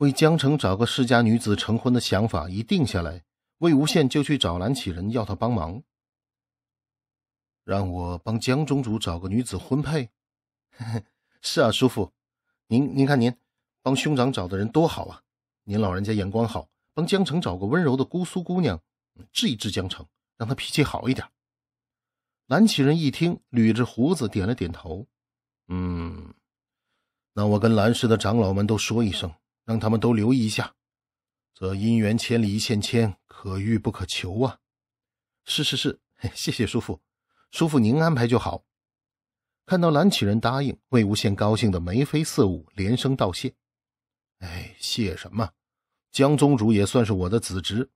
为江城找个世家女子成婚的想法一定下来，魏无羡就去找蓝启仁要他帮忙，让我帮江宗主找个女子婚配。是啊，叔父，您您看您帮兄长找的人多好啊！您老人家眼光好，帮江城找个温柔的姑苏姑娘，治一治江城，让他脾气好一点。蓝启仁一听，捋着胡子点了点头，嗯，那我跟蓝氏的长老们都说一声。让他们都留意一下，这姻缘千里一线牵，可遇不可求啊！是是是，谢谢叔父，叔父您安排就好。看到蓝启人答应，魏无羡高兴得眉飞色舞，连声道谢。哎，谢什么？江宗主也算是我的子侄，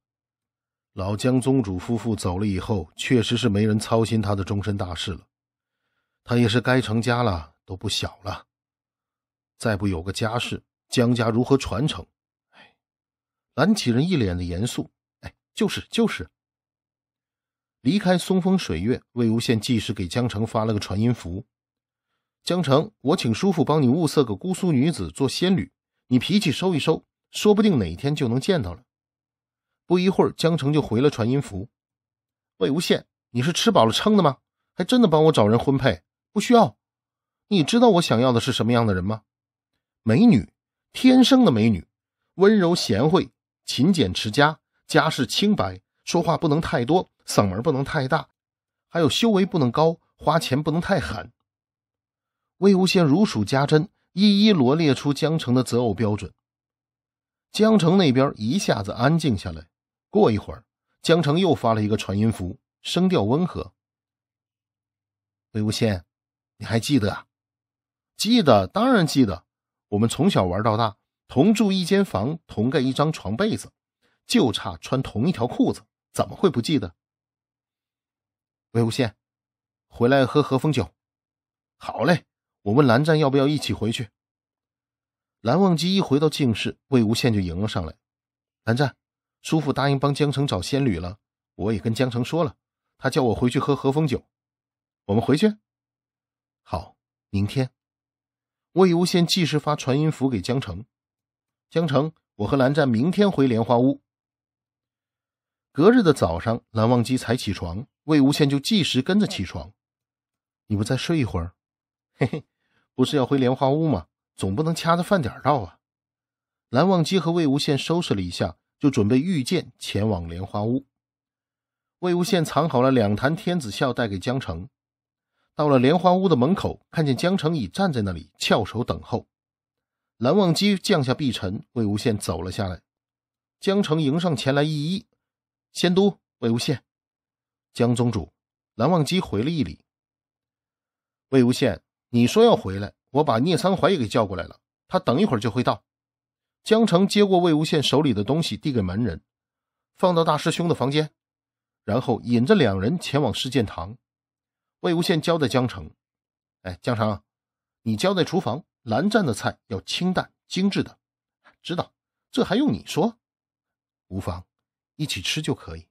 老江宗主夫妇走了以后，确实是没人操心他的终身大事了。他也是该成家了，都不小了，再不有个家室。江家如何传承？哎，蓝起人一脸的严肃。哎，就是就是。离开松风水月，魏无羡即时给江澄发了个传音符：“江澄，我请叔父帮你物色个姑苏女子做仙侣，你脾气收一收，说不定哪天就能见到了。”不一会儿，江澄就回了传音符：“魏无羡，你是吃饱了撑的吗？还真的帮我找人婚配？不需要。你知道我想要的是什么样的人吗？美女。”天生的美女，温柔贤惠，勤俭持家，家世清白，说话不能太多，嗓门不能太大，还有修为不能高，花钱不能太狠。魏无羡如数家珍，一一罗列出江城的择偶标准。江城那边一下子安静下来，过一会儿，江城又发了一个传音符，声调温和：“魏无羡，你还记得啊？记得，当然记得。”我们从小玩到大，同住一间房，同盖一张床被子，就差穿同一条裤子，怎么会不记得？魏无羡，回来喝和风酒。好嘞，我问蓝湛要不要一起回去。蓝忘机一回到静室，魏无羡就迎了上来。蓝湛，叔父答应帮江城找仙侣了，我也跟江城说了，他叫我回去喝和风酒。我们回去？好，明天。魏无羡即时发传音符给江澄：“江澄，我和蓝湛明天回莲花坞。”隔日的早上，蓝忘机才起床，魏无羡就即时跟着起床。“你不再睡一会儿？”“嘿嘿，不是要回莲花坞吗？总不能掐着饭点到啊。”蓝忘机和魏无羡收拾了一下，就准备御剑前往莲花坞。魏无羡藏好了两坛天子笑，带给江澄。到了莲花屋的门口，看见江城已站在那里翘首等候。蓝忘机降下碧尘，魏无羡走了下来。江城迎上前来一揖：“仙都，魏无羡，江宗主。”蓝忘机回了一礼：“魏无羡，你说要回来，我把聂三槐也给叫过来了，他等一会儿就会到。”江城接过魏无羡手里的东西，递给门人，放到大师兄的房间，然后引着两人前往试剑堂。魏无羡交代江澄：“哎，江澄，你交代厨房，蓝湛的菜要清淡精致的。知道，这还用你说？无妨，一起吃就可以。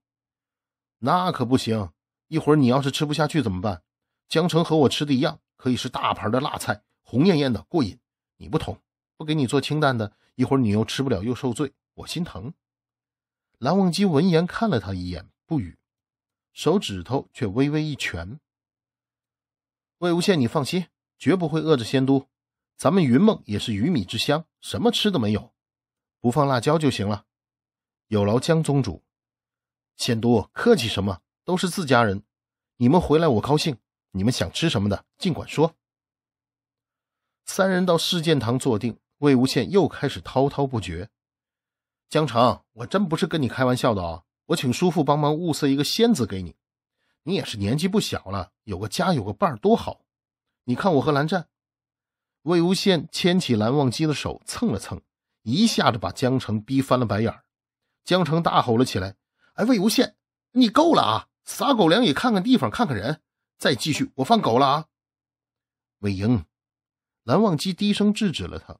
那可不行，一会儿你要是吃不下去怎么办？江澄和我吃的一样，可以是大盘的辣菜，红艳艳的，过瘾。你不同，不给你做清淡的，一会儿你又吃不了，又受罪，我心疼。”蓝忘机闻言看了他一眼，不语，手指头却微微一蜷。魏无羡，你放心，绝不会饿着仙都。咱们云梦也是鱼米之乡，什么吃的没有，不放辣椒就行了。有劳江宗主，仙都客气什么，都是自家人。你们回来我高兴，你们想吃什么的尽管说。三人到试剑堂坐定，魏无羡又开始滔滔不绝。江澄，我真不是跟你开玩笑的啊！我请叔父帮忙物色一个仙子给你，你也是年纪不小了，有个家，有个伴儿多好。你看我和蓝湛，魏无羡牵起蓝忘机的手蹭了蹭，一下子把江澄逼翻了白眼儿。江澄大吼了起来：“哎，魏无羡，你够了啊！撒狗粮也看看地方，看看人，再继续，我放狗了啊！”魏婴，蓝忘机低声制止了他。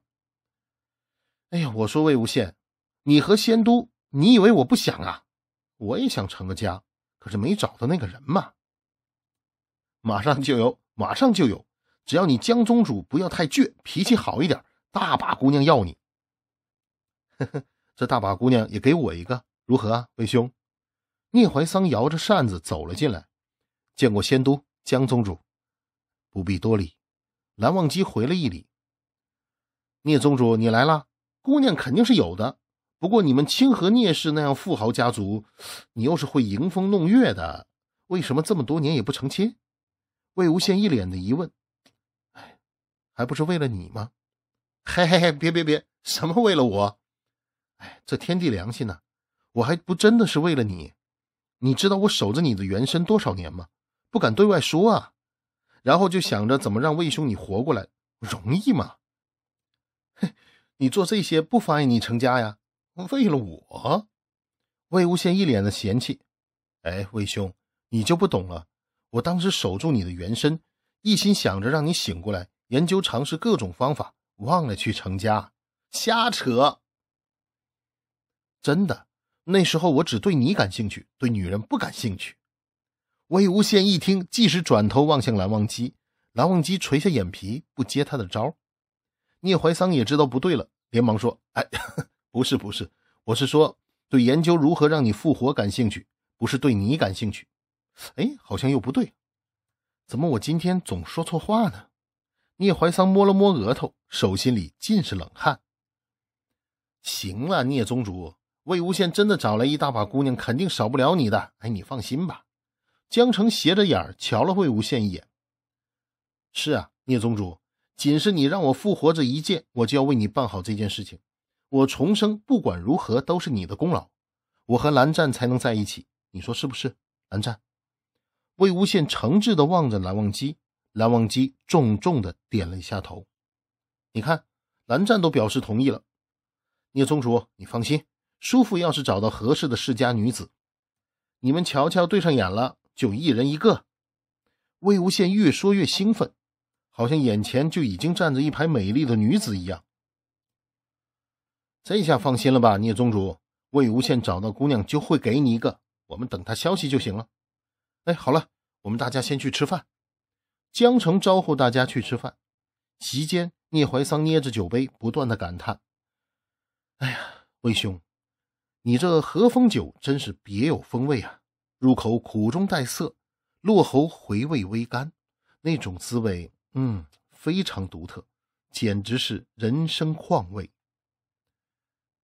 “哎呀，我说魏无羡，你和仙都，你以为我不想啊？我也想成个家，可是没找到那个人嘛。马上就有，马上就有。”只要你江宗主不要太倔，脾气好一点，大把姑娘要你。呵呵，这大把姑娘也给我一个，如何啊，魏兄？聂怀桑摇着扇子走了进来，见过仙都江宗主，不必多礼。蓝忘机回了一礼。聂宗主，你来了，姑娘肯定是有的。不过你们清河聂氏那样富豪家族，你又是会迎风弄月的，为什么这么多年也不成亲？魏无羡一脸的疑问。还不是为了你吗？嘿嘿嘿，别别别，什么为了我？哎，这天地良心呢？我还不真的是为了你。你知道我守着你的原身多少年吗？不敢对外说啊。然后就想着怎么让魏兄你活过来，容易吗？嘿，你做这些不妨碍你成家呀？为了我？魏无羡一脸的嫌弃。哎，魏兄你就不懂了。我当时守住你的原身，一心想着让你醒过来。研究尝试各种方法，忘了去成家，瞎扯。真的，那时候我只对你感兴趣，对女人不感兴趣。魏无羡一听，即时转头望向蓝忘机，蓝忘机垂下眼皮，不接他的招。聂怀桑也知道不对了，连忙说：“哎，不是不是，我是说对研究如何让你复活感兴趣，不是对你感兴趣。哎，好像又不对，怎么我今天总说错话呢？”聂怀桑摸了摸额头，手心里尽是冷汗。行了，聂宗主，魏无羡真的找来一大把姑娘，肯定少不了你的。哎，你放心吧。江澄斜着眼瞧了魏无羡一眼。是啊，聂宗主，仅是你让我复活这一剑，我就要为你办好这件事情。我重生，不管如何都是你的功劳。我和蓝湛才能在一起，你说是不是，蓝湛？魏无羡诚挚地望着蓝忘机。蓝忘机重重的点了一下头，你看，蓝湛都表示同意了。聂宗主，你放心，叔父要是找到合适的世家女子，你们瞧瞧，对上眼了，就一人一个。魏无羡越说越兴奋，好像眼前就已经站着一排美丽的女子一样。这下放心了吧，聂宗主？魏无羡找到姑娘就会给你一个，我们等他消息就行了。哎，好了，我们大家先去吃饭。江城招呼大家去吃饭。席间，聂怀桑捏着酒杯，不断的感叹：“哎呀，魏兄，你这和风酒真是别有风味啊！入口苦中带涩，落喉回味微甘，那种滋味，嗯，非常独特，简直是人生况味。”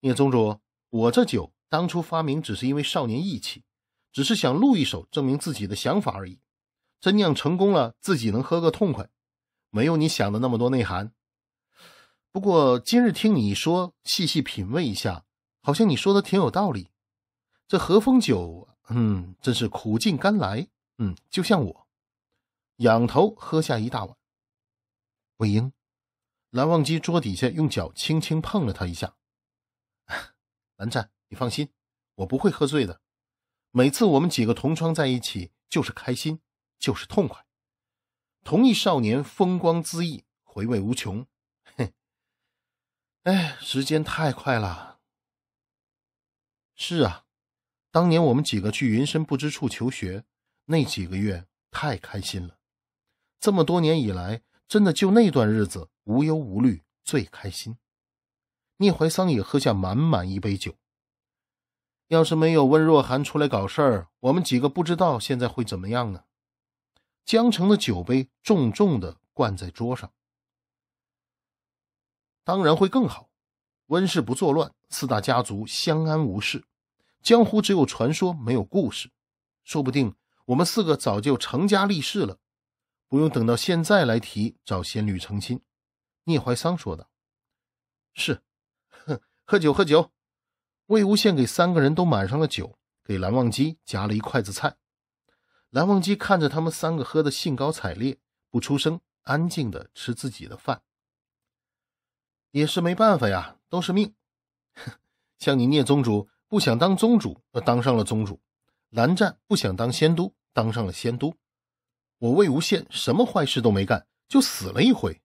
聂宗主，我这酒当初发明只是因为少年义气，只是想露一手，证明自己的想法而已。真酿成功了，自己能喝个痛快，没有你想的那么多内涵。不过今日听你说，细细品味一下，好像你说的挺有道理。这和风酒，嗯，真是苦尽甘来。嗯，就像我，仰头喝下一大碗。魏婴，蓝忘机桌底下用脚轻轻碰了他一下。蓝 湛，你放心，我不会喝醉的。每次我们几个同窗在一起，就是开心。就是痛快，同一少年风光恣意，回味无穷。哼，哎，时间太快了。是啊，当年我们几个去云深不知处求学那几个月太开心了。这么多年以来，真的就那段日子无忧无虑，最开心。聂怀桑也喝下满满一杯酒。要是没有温若寒出来搞事儿，我们几个不知道现在会怎么样呢？江城的酒杯重重的灌在桌上，当然会更好。温氏不作乱，四大家族相安无事，江湖只有传说没有故事，说不定我们四个早就成家立室了，不用等到现在来提找仙女成亲。聂怀桑说道：“是，喝酒喝酒。”魏无羡给三个人都满上了酒，给蓝忘机夹了一筷子菜。蓝忘机看着他们三个喝的兴高采烈，不出声，安静的吃自己的饭，也是没办法呀，都是命。哼，像你聂宗主不想当宗主，当上了宗主；蓝湛不想当仙都，当上了仙都。我魏无羡什么坏事都没干，就死了一回。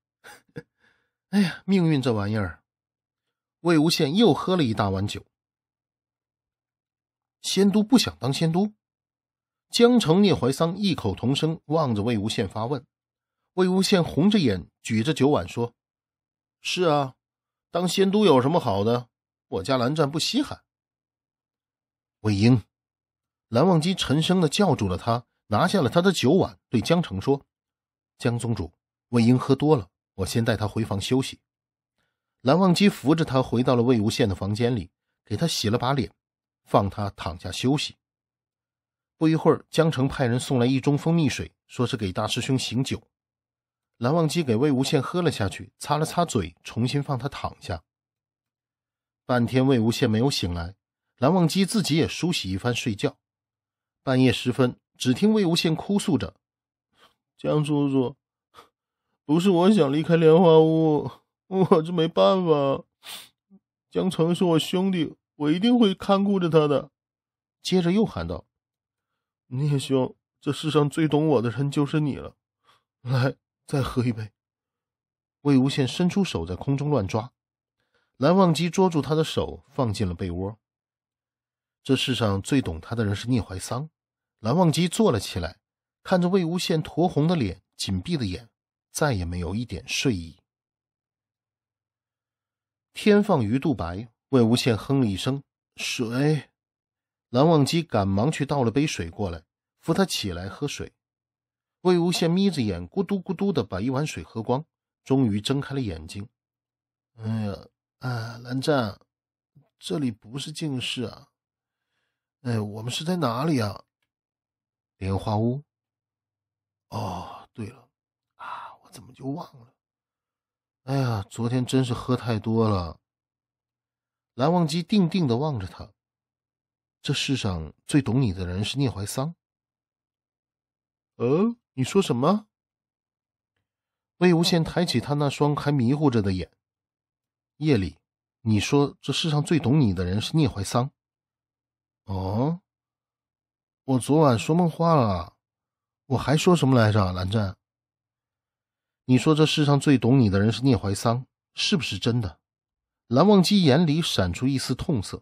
哎呀，命运这玩意儿。魏无羡又喝了一大碗酒。仙都不想当仙都。江澄、聂怀桑异口同声望着魏无羡发问，魏无羡红着眼举着酒碗说：“是啊，当仙都有什么好的？我家蓝湛不稀罕。”魏婴、蓝忘机沉声的叫住了他，拿下了他的酒碗，对江澄说：“江宗主，魏婴喝多了，我先带他回房休息。”蓝忘机扶着他回到了魏无羡的房间里，给他洗了把脸，放他躺下休息。不一会儿，江城派人送来一盅蜂蜜水，说是给大师兄醒酒。蓝忘机给魏无羡喝了下去，擦了擦嘴，重新放他躺下。半天，魏无羡没有醒来，蓝忘机自己也梳洗一番睡觉。半夜时分，只听魏无羡哭诉着：“江叔叔，不是我想离开莲花坞，我这没办法。江城是我兄弟，我一定会看顾着他的。”接着又喊道。聂兄，这世上最懂我的人就是你了。来，再喝一杯。魏无羡伸出手，在空中乱抓。蓝忘机捉住他的手，放进了被窝。这世上最懂他的人是聂怀桑。蓝忘机坐了起来，看着魏无羡酡红的脸，紧闭的眼，再也没有一点睡意。天放鱼肚白，魏无羡哼了一声，水。蓝忘机赶忙去倒了杯水过来，扶他起来喝水。魏无羡眯着眼，咕嘟咕嘟的把一碗水喝光，终于睁开了眼睛。哎呀，哎，蓝湛，这里不是静室啊！哎，我们是在哪里啊？莲花坞。哦，对了，啊，我怎么就忘了？哎呀，昨天真是喝太多了。蓝忘机定定的望着他。这世上最懂你的人是聂怀桑。哦，你说什么？魏无羡抬起他那双还迷糊着的眼。夜里，你说这世上最懂你的人是聂怀桑。哦，我昨晚说梦话了，我还说什么来着？蓝湛，你说这世上最懂你的人是聂怀桑，是不是真的？蓝忘机眼里闪出一丝痛色。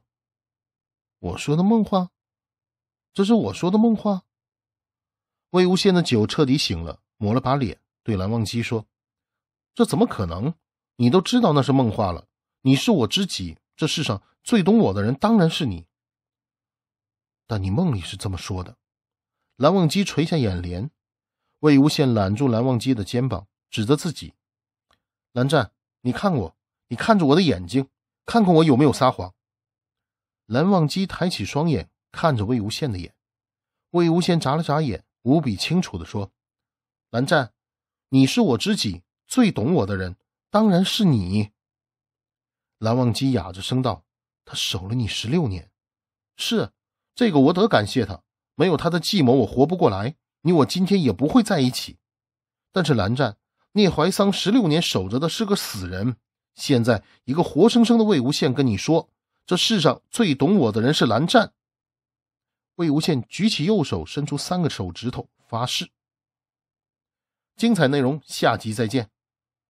我说的梦话，这是我说的梦话。魏无羡的酒彻底醒了，抹了把脸，对蓝忘机说：“这怎么可能？你都知道那是梦话了。你是我知己，这世上最懂我的人当然是你。但你梦里是这么说的。”蓝忘机垂下眼帘，魏无羡揽住蓝忘机的肩膀，指责自己：“蓝湛，你看我，你看着我的眼睛，看看我有没有撒谎。”蓝忘机抬起双眼看着魏无羡的眼，魏无羡眨了眨眼，无比清楚地说：“蓝湛，你是我知己，最懂我的人，当然是你。”蓝忘机哑着声道：“他守了你十六年，是这个，我得感谢他，没有他的计谋，我活不过来，你我今天也不会在一起。但是蓝湛，聂怀桑十六年守着的是个死人，现在一个活生生的魏无羡跟你说。”这世上最懂我的人是蓝湛。魏无羡举起右手，伸出三个手指头发誓。精彩内容下集再见。